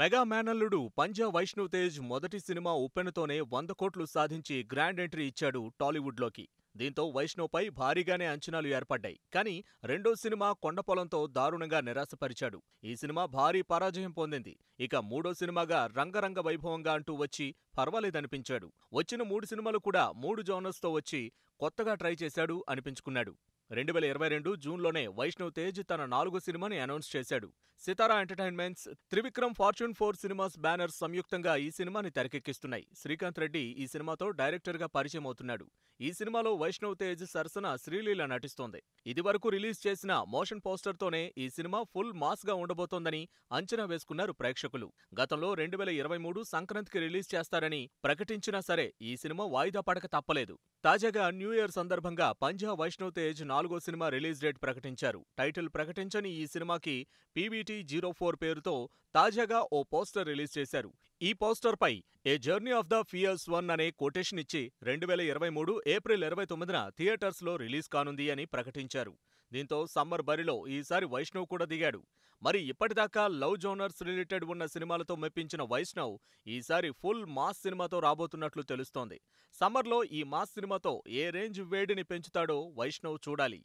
mega మేనల్లుడు పంజా వైష్ణవ్ తేజ్ మొదటి cinema ఉప్పెనతోనే వంద కోట్లు సాధించి గ్రాండ్ ఎంట్రీ ఇచ్చాడు టాలీవుడ్లోకి దీంతో వైష్ణవ్పై భారీగానే అంచనాలు ఏర్పడ్డాయి కానీ రెండో సినిమా కొండపొలంతో దారుణంగా నిరాశపరిచాడు ఈ సినిమా భారీ పరాజయం పొందింది ఇక మూడో సినిమాగా రంగరంగ వైభవంగా అంటూ వచ్చి పర్వాలేదనిపించాడు వచ్చిన మూడు సినిమాలు కూడా మూడు జోనర్స్తో వచ్చి కొత్తగా ట్రై చేశాడు అనిపించుకున్నాడు రెండు వేల ఇరవై రెండు జూన్లోనే వైష్ణవ్ తేజ్ తన నాలుగు సినిమాని అనౌన్స్ చేశాడు Sithara entertainments Trivikram fortune four cinemas banner సంయుక్తంగా ఈ సినిమాని తెరకెక్కిస్తున్నాయి శ్రీకాంత్ రెడ్డి ఈ సినిమాతో డైరెక్టర్గా పరిచయం అవుతున్నాడు ఈ సినిమాలో వైష్ణవ్ తేజ్ సరసన శ్రీలీల నటిస్తోంది ఇదివరకు రిలీజ్ చేసిన మోషన్ పోస్టర్తోనే ఈ సినిమా ఫుల్ మాస్గా ఉండబోతోందని అంచనా వేసుకున్నారు ప్రేక్షకులు గతంలో రెండు వేల ఇరవై మూడు సంక్రాంతికి రిలీజ్ చేస్తారని ప్రకటించినా సరే ఈ సినిమా వాయిదా పడక తప్పలేదు తాజాగా న్యూ ఇయర్ సందర్భంగా పంజా వైష్ణవ్ తేజ్ నాలుగో సినిమా రిలీజ్ డేట్ ప్రకటించారు టైటిల్ ప్రకటించని ఈ సినిమాకి పీవీటీ జీరో ఫోర్ పేరుతో తాజాగా ఓ పోస్టర్ రిలీజ్ చేశారు ఈ పోస్టర్పై a journey of the fierce one అనే కొటేషన్ ఇచ్చి రెండు వేల ఇరవై మూడు ఏప్రిల్ ఇరవై తొమ్మిదిన థియేటర్స్లో రిలీజ్ కానుంది అని ప్రకటించారు దీంతో సమ్మర్ బరిలో ఈసారి వైష్ణవ్ కూడా దిగాడు మరి ఇప్పటిదాకా లవ్ జోనర్స్ రిలేటెడ్ ఉన్న సినిమాలతో మెప్పించిన వైష్ణవ్ ఈసారి ఫుల్ మాస్ సినిమాతో రాబోతున్నట్లు తెలుస్తోంది సమ్మర్లో ఈ మాస్ సినిమాతో ఏ రేంజ్ వేడిని పెంచుతాడో వైష్ణవ్ చూడాలి